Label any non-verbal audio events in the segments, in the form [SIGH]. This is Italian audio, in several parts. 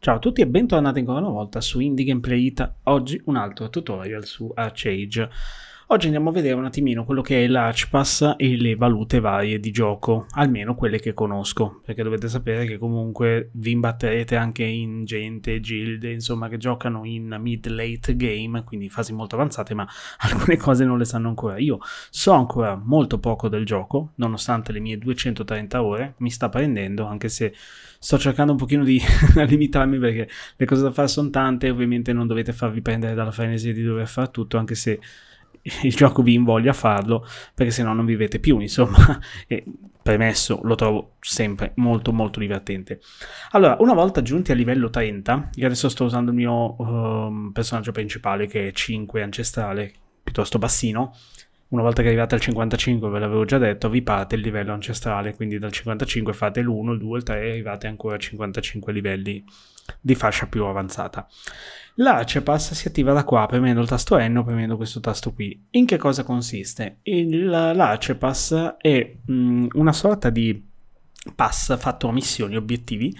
Ciao a tutti e bentornati ancora una volta su Indie Gameplay Ita. Oggi un altro tutorial su Archage. Oggi andiamo a vedere un attimino quello che è l'Arch Pass e le valute varie di gioco, almeno quelle che conosco, perché dovete sapere che comunque vi imbatterete anche in gente, gilde, insomma, che giocano in mid-late game, quindi fasi molto avanzate, ma [LAUGHS] alcune cose non le sanno ancora. Io so ancora molto poco del gioco, nonostante le mie 230 ore, mi sta prendendo, anche se sto cercando un pochino di [LAUGHS] limitarmi perché le cose da fare sono tante, ovviamente non dovete farvi prendere dalla frenesia di dover fare tutto, anche se il gioco vi invoglia a farlo perché se no non vivete più insomma [LAUGHS] e premesso lo trovo sempre molto molto divertente allora una volta giunti a livello 30 io adesso sto usando il mio um, personaggio principale che è 5 ancestrale piuttosto bassino una volta che arrivate al 55, ve l'avevo già detto, vi parte il livello ancestrale, quindi dal 55 fate l'1, il 2, il 3 e arrivate ancora a 55 livelli di fascia più avanzata. La Cepas si attiva da qua premendo il tasto N o premendo questo tasto qui. In che cosa consiste? L'Acepas è mh, mm, una sorta di pass fatto a missioni, obiettivi,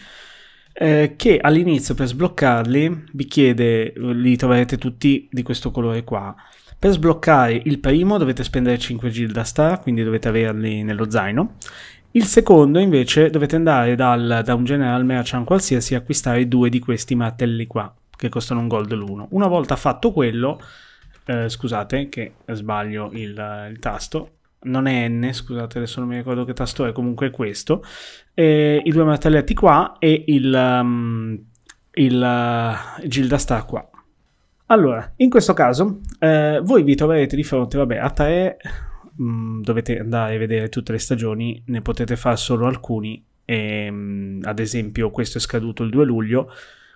eh, che all'inizio per sbloccarli vi chiede, eh, li troverete tutti di questo colore qua, per sbloccare il primo dovete spendere 5 gilda star, quindi dovete averli nello zaino. Il secondo invece dovete andare dal, da un general merchant qualsiasi e acquistare due di questi martelli qua, che costano un gold l'uno. Una volta fatto quello, eh, scusate che sbaglio il, il tasto, non è N, scusate, adesso non mi ricordo che tasto è, comunque è questo, e i due martelletti qua e il, um, il uh, eh, Gilda star qua. Allora, in questo caso eh, voi vi troverete di fronte, vabbè, a tre mh, mm, dovete andare a vedere tutte le stagioni, ne potete fare solo alcuni, e, ehm, mh, ad esempio questo è scaduto il 2 luglio,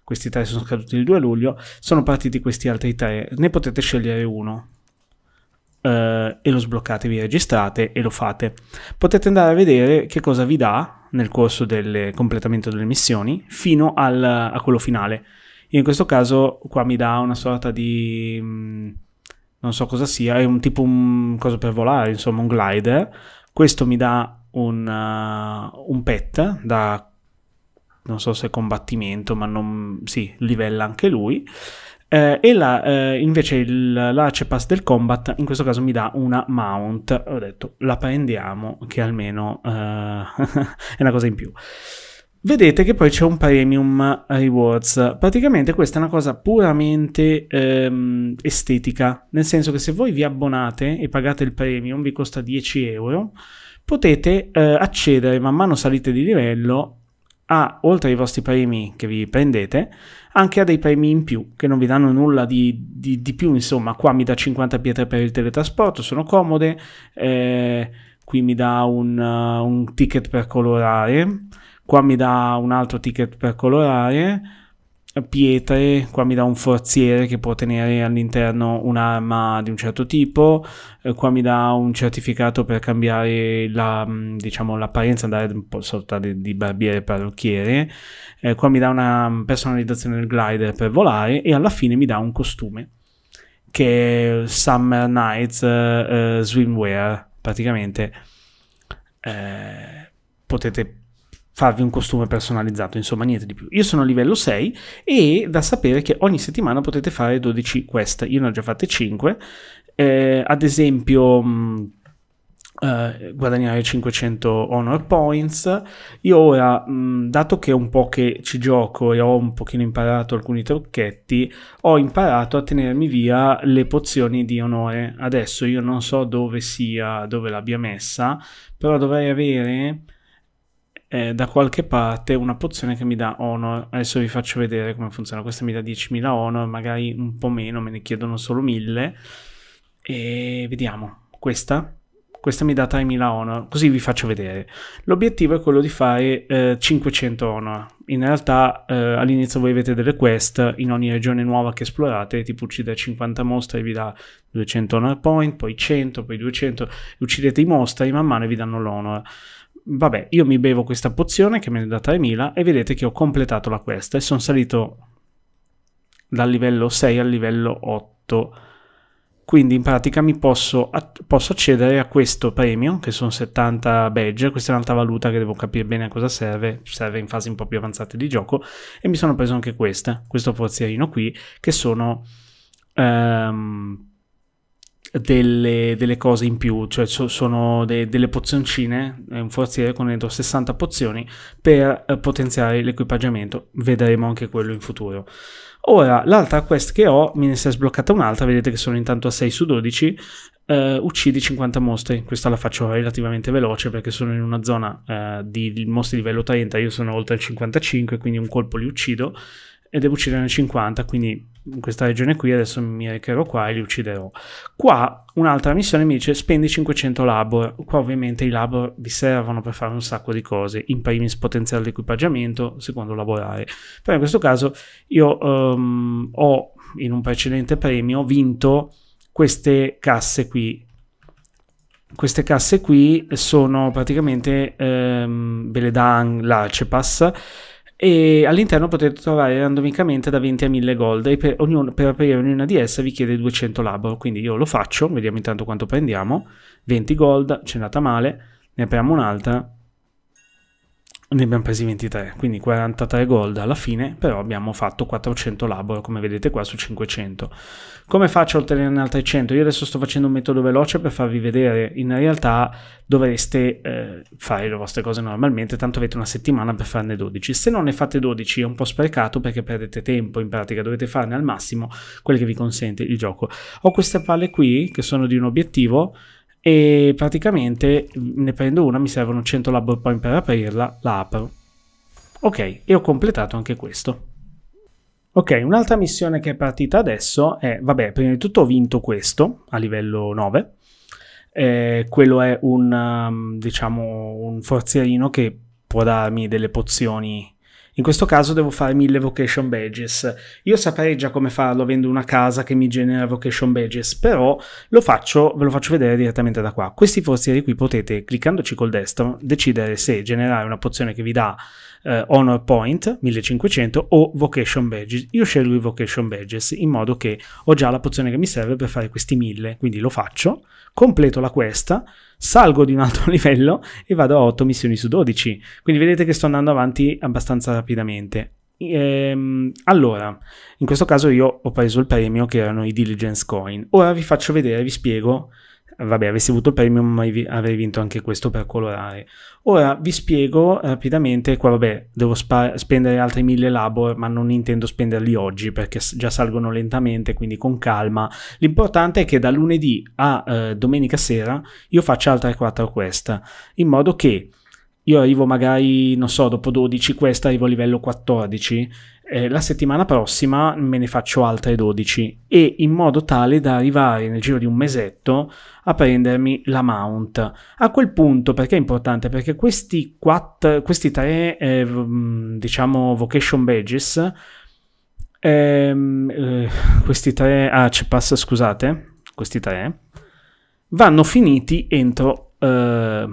questi tre sono scaduti il 2 luglio, sono partiti questi altri tre, ne potete scegliere uno, Uh, e lo sbloccate, vi registrate e lo fate. Potete andare a vedere che cosa vi dà nel corso del completamento delle missioni fino al, a quello finale in questo caso qua mi dà una sorta di... Mm, non so cosa sia, è un tipo un cosa per volare, insomma un glider. Questo mi dà un, uh, un pet da non so se combattimento, ma non, sì, livella anche lui. Eh, e là, eh, invece il, l'ace pass del combat in questo caso mi dà una mount. Ho detto la prendiamo, che almeno eh, [LAUGHS] è una cosa in più. Vedete che poi c'è un premium eh, rewards. Praticamente questa è una cosa puramente ehm, estetica, nel senso che se voi vi abbonate e pagate il premium, vi costa 10 euro, potete eh, accedere man mano salite di livello a, oltre ai vostri premi che vi prendete, anche a dei premi in più, che non vi danno nulla di, di, di più, insomma, qua mi dà 50 pietre per il teletrasporto, sono comode, eh, qui mi dà un, uh, un ticket per colorare, qua mi dà un altro ticket per colorare, pietre, qua mi dà un forziere che può tenere all'interno un'arma di un certo tipo, eh, qua mi dà un certificato per cambiare la, mm, diciamo, l'apparenza, andare un po' sotto di, di barbiere e parrucchiere, eh, qua mi dà una personalizzazione del glider per volare e alla fine mi dà un costume che è Summer Nights eh, eh Swimwear praticamente. Eh, potete farvi un costume personalizzato, insomma niente di più. Io sono a livello 6 e da sapere che ogni settimana potete fare 12 quest, io ne ho già fatte 5, eh, ad esempio... Mh, mm, eh, guadagnare 500 honor points io ora mh, mm, dato che è un po' che ci gioco e ho un pochino imparato alcuni trucchetti ho imparato a tenermi via le pozioni di onore adesso io non so dove sia dove l'abbia messa però dovrei avere eh, da qualche parte una pozione che mi dà honor. Adesso vi faccio vedere come funziona. Questa mi dà 10.000 honor, magari un po' meno, me ne chiedono solo 1.000. E vediamo. Questa? Questa mi dà 3.000 honor, così vi faccio vedere. L'obiettivo è quello di fare eh, 500 honor. In realtà eh, all'inizio voi avete delle quest in ogni regione nuova che esplorate, tipo uccidere 50 mostri e vi dà 200 honor point, poi 100, poi 200, uccidete i mostri man mano vi danno l'honor vabbè, io mi bevo questa pozione che mi ne è data Emila e vedete che ho completato la questa e sono salito dal livello 6 al livello 8. Quindi in pratica mi posso, posso accedere a questo premium, che sono 70 badge, questa è un'altra valuta che devo capire bene a cosa serve, serve in fasi un po' più avanzate di gioco, e mi sono preso anche questa, questo forzierino qui, che sono... Um, delle, delle, cose in più, cioè sono de, delle pozioncine, un forziere con dentro 60 pozioni per eh, potenziare l'equipaggiamento, vedremo anche quello in futuro. Ora, l'altra quest che ho, me ne si è sbloccata un'altra, vedete che sono intanto a 6 su 12, eh, uccidi 50 mostri, questa la faccio relativamente veloce perché sono in una zona eh, di, di mostri livello 30, io sono oltre il 55, quindi un colpo li uccido e devo ucciderne 50, quindi in questa regione qui, adesso mi recherò qua e li ucciderò. Qua un'altra missione mi dice spendi 500 labor, qua ovviamente i labor vi servono per fare un sacco di cose, in primis potenziare l'equipaggiamento, secondo lavorare. Però in questo caso io um, ho in un precedente premio vinto queste casse qui. Queste casse qui sono praticamente, um, ehm, ve le dà l'Arcepass, e all'interno potete trovare randomicamente da 20 a 1000 gold e per, ognuno, per aprire ognuna di esse vi chiede 200 labro quindi io lo faccio vediamo intanto quanto prendiamo 20 gold ci è andata male ne apriamo un'altra ne abbiamo presi 23, quindi 43 gold alla fine, però abbiamo fatto 400 labor, come vedete qua su 500. Come faccio a ottenere altri 100? Io adesso sto facendo un metodo veloce per farvi vedere, in realtà dovreste eh, fare le vostre cose normalmente, tanto avete una settimana per farne 12. Se non ne fate 12 è un po' sprecato perché perdete tempo, in pratica dovete farne al massimo quello che vi consente il gioco. Ho queste palle qui, che sono di un obiettivo, e praticamente ne prendo una, mi servono 100 labor point per aprirla, la apro. Ok, e ho completato anche questo. Ok, un'altra missione che è partita adesso è, vabbè, prima di tutto ho vinto questo a livello 9. Eh, quello è un, um, diciamo, un forzierino che può darmi delle pozioni in questo caso devo fare mille vocation badges. Io saprei già come farlo avendo una casa che mi genera vocation badges, però lo faccio, ve lo faccio vedere direttamente da qua. Questi forzieri qui potete, cliccandoci col destro, decidere se generare una pozione che vi dà eh, Honor Point 1500 o Vocation Badges. Io scelgo i Vocation Badges in modo che ho già la pozione che mi serve per fare questi mille, quindi lo faccio completo la questa, salgo di un altro [LAUGHS] livello e vado a 8 missioni su 12. Quindi vedete che sto andando avanti abbastanza rapidamente. Ehm, allora, in questo caso io ho preso il premio che erano i diligence coin. Ora vi faccio vedere, vi spiego vabbè, avessi avuto il premio, ma avrei vinto anche questo per colorare. Ora vi spiego rapidamente, qua vabbè, devo spendere altri 1000 labor, ma non intendo spenderli oggi perché già salgono lentamente, quindi con calma. L'importante è che da lunedì a eh, domenica sera io faccia altre 4 quest, in modo che io arrivo magari, non so, dopo 12, questa arrivo a livello 14, eh, la settimana prossima me ne faccio altre 12 e in modo tale da arrivare nel giro di un mesetto a prendermi la mount. A quel punto, perché è importante? Perché questi, quattro, questi tre, eh, mm, diciamo, vocation badges, ehm, eh, questi tre, ah, ci passa, scusate, questi tre, vanno finiti entro... Eh,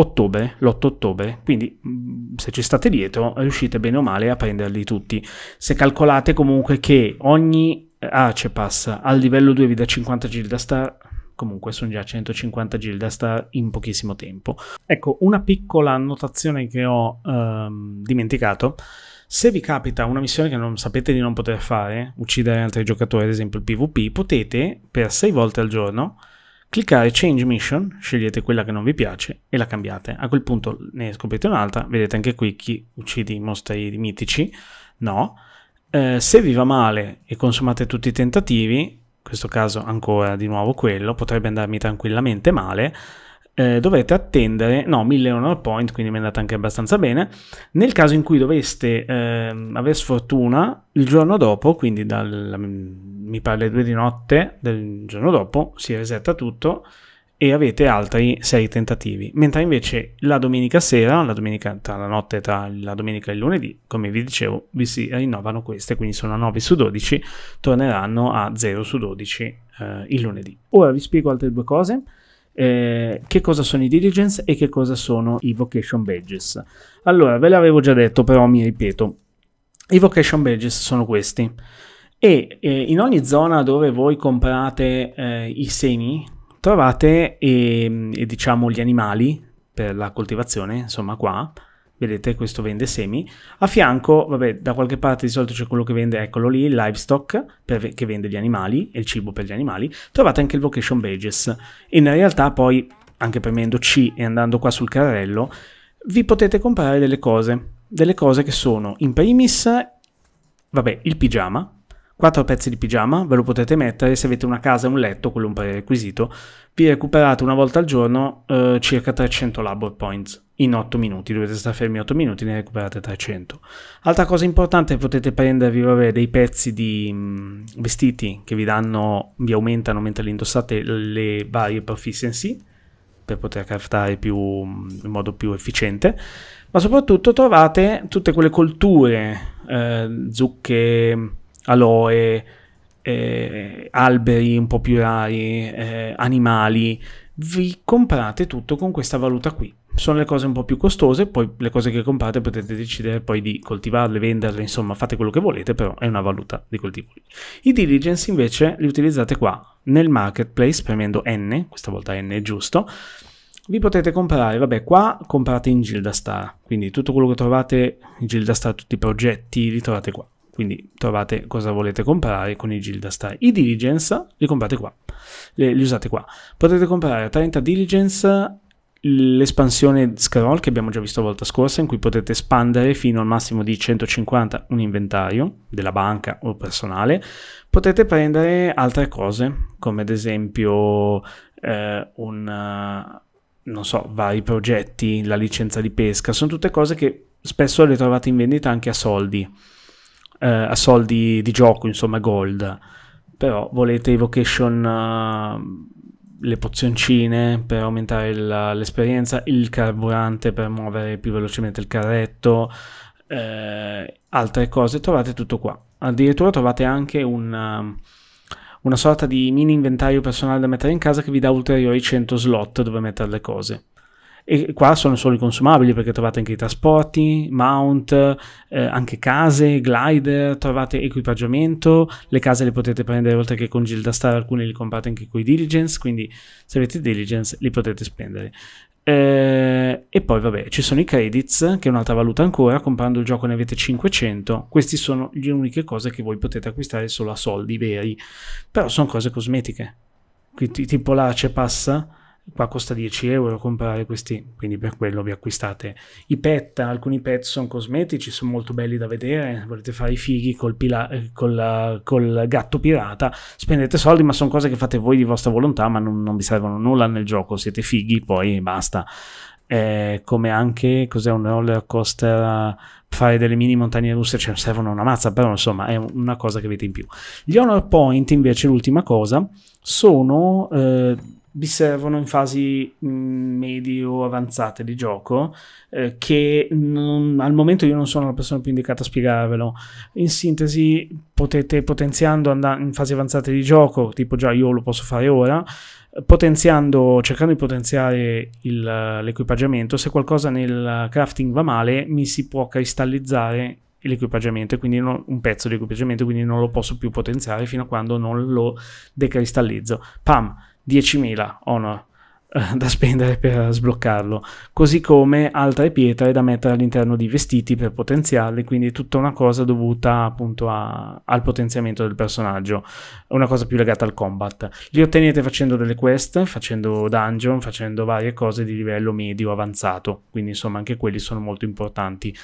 ottobre, l'8 ottobre, quindi mm, se ci state dietro riuscite bene o male a prenderli tutti. Se calcolate comunque che ogni Arce eh, Acepass ah, al livello 2 vi dà 50 gilda star, comunque sono già 150 gilda star in pochissimo tempo. Ecco, una piccola annotazione che ho ehm, dimenticato. Se vi capita una missione che non sapete di non poter fare, uccidere altri giocatori, ad esempio il PvP, potete per 6 volte al giorno Cliccare Change Mission, scegliete quella che non vi piace e la cambiate. A quel punto ne scoprite un'altra, vedete anche qui chi uccide i mostri mitici, no. Eh, se vi va male e consumate tutti i tentativi, in questo caso ancora di nuovo quello, potrebbe andarmi tranquillamente male, eh, dovete attendere, no, 1000 honor point, quindi mi è andata anche abbastanza bene. Nel caso in cui doveste eh, aver sfortuna, il giorno dopo, quindi dal, mi pare le due di notte del giorno dopo, si resetta tutto e avete altri 6 tentativi. Mentre invece la domenica sera, la domenica tra la notte e tra la domenica e il lunedì, come vi dicevo, vi si rinnovano queste, quindi sono a 9 su 12, torneranno a 0 su 12 eh, il lunedì. Ora vi spiego altre due cose eh, che cosa sono i diligence e che cosa sono i vocation badges. Allora, ve l'avevo già detto, però mi ripeto. I vocation badges sono questi. E eh, in ogni zona dove voi comprate eh, i semi, trovate ehm, diciamo gli animali per la coltivazione, insomma qua, vedete questo vende semi, a fianco, vabbè da qualche parte di solito c'è quello che vende, eccolo lì, il livestock per, che vende gli animali e il cibo per gli animali, trovate anche il vocation badges in realtà poi anche premendo C e andando qua sul carrello vi potete comprare delle cose, delle cose che sono in primis, vabbè il pigiama, quattro pezzi di pigiama, ve lo potete mettere se avete una casa e un letto, quello è un prerequisito, vi recuperate una volta al giorno eh, circa 300 labor points in 8 minuti, dovete stare fermi 8 minuti, ne recuperate 300. Altra cosa importante, potete prendervi vabbè, dei pezzi di mh, mm, vestiti che vi danno, vi aumentano mentre li indossate le varie proficiency per poter craftare più, mm, in modo più efficiente, ma soprattutto trovate tutte quelle colture, eh, zucche, aloe, eh, alberi un po' più rari, eh, animali, vi comprate tutto con questa valuta qui sono le cose un po' più costose, poi le cose che comprate potete decidere poi di coltivarle, venderle, insomma fate quello che volete, però è una valuta di quel tipo. I diligence invece li utilizzate qua, nel marketplace, premendo N, questa volta N è giusto, vi potete comprare, vabbè qua comprate in Gilda quindi tutto quello che trovate in Gilda tutti i progetti li trovate qua, quindi trovate cosa volete comprare con i Gilda I diligence li comprate qua, li, li usate qua. Potete comprare 30 diligence l'espansione scroll che abbiamo già visto la volta scorsa in cui potete espandere fino al massimo di 150 un inventario della banca o personale potete prendere altre cose come ad esempio eh, un eh, non so vari progetti la licenza di pesca sono tutte cose che spesso le trovate in vendita anche a soldi eh, a soldi di gioco insomma gold però volete evocation uh, le pozioncine per aumentare l'esperienza, il carburante per muovere più velocemente il carretto, eh, altre cose, trovate tutto qua. Addirittura trovate anche un um, una sorta di mini inventario personale da mettere in casa che vi dà ulteriori 100 slot dove mettere le cose. E qua sono solo i consumabili perché trovate anche i trasporti, mount, eh, anche case, glider, trovate equipaggiamento, le case le potete prendere oltre che con Gilda Star, alcune le comprate anche con i diligence, quindi se avete diligence li potete spendere. Eh, e poi vabbè, ci sono i credits, che è un'altra valuta ancora, comprando il gioco ne avete 500, queste sono le uniche cose che voi potete acquistare solo a soldi veri, però sono cose cosmetiche, tipo l'arce Pass qua costa 10 euro comprare questi, quindi per quello vi acquistate i pet, alcuni pet sono cosmetici, sono molto belli da vedere, volete fare i fighi col, pila, col, col gatto pirata, spendete soldi, ma sono cose che fate voi di vostra volontà, ma non, non vi servono nulla nel gioco, siete fighi, poi basta. Eh, come anche cos'è un roller coaster eh, fare delle mini montagne russe cioè servono una mazza però insomma è una cosa che avete in più gli honor point invece l'ultima cosa sono eh, vi servono in fasi mm, medio avanzate di gioco eh, che non, al momento io non sono la persona più indicata a spiegarvelo in sintesi potete potenziando andare in fasi avanzate di gioco tipo già io lo posso fare ora potenziando, cercando di potenziare il, l'equipaggiamento se qualcosa nel crafting va male mi si può cristallizzare l'equipaggiamento e quindi non, un pezzo di equipaggiamento quindi non lo posso più potenziare fino a quando non lo decristallizzo pam 10.000 honor eh, da spendere per sbloccarlo, così come altre pietre da mettere all'interno di vestiti per potenziarli, quindi tutta una cosa dovuta appunto a, al potenziamento del personaggio, una cosa più legata al combat. Li ottenete facendo delle quest, facendo dungeon, facendo varie cose di livello medio avanzato, quindi insomma anche quelli sono molto importanti.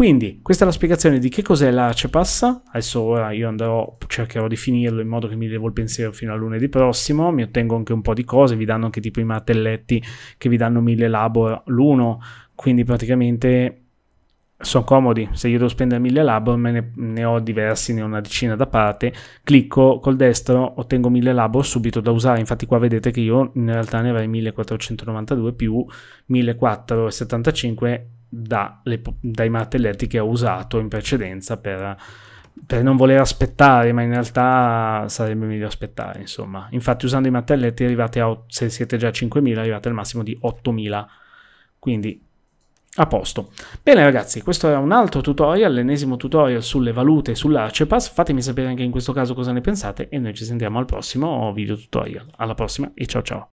Quindi questa è la spiegazione di che cos'è l'arce cepassa, adesso ora io andrò, cercherò di finirlo in modo che mi devo il pensiero fino a lunedì prossimo, mi ottengo anche un po' di cose, vi danno anche tipo i martelletti che vi danno mille labor l'uno, quindi praticamente sono comodi, se io devo spendere 1000 labor me ne, ne, ho diversi, ne ho una decina da parte, clicco col destro, ottengo 1000 labor subito da usare, infatti qua vedete che io in realtà ne avrei 1492 più 1475 da le, dai martelletti che ho usato in precedenza per, per, non voler aspettare, ma in realtà sarebbe meglio aspettare, insomma. Infatti usando i martelletti arrivate a, se siete già a 5.000, arrivate al massimo di 8.000, quindi a posto. Bene ragazzi, questo era un altro tutorial, l'ennesimo tutorial sulle valute e sull'Arcepass, fatemi sapere anche in questo caso cosa ne pensate e noi ci sentiamo al prossimo video tutorial. Alla prossima e ciao ciao!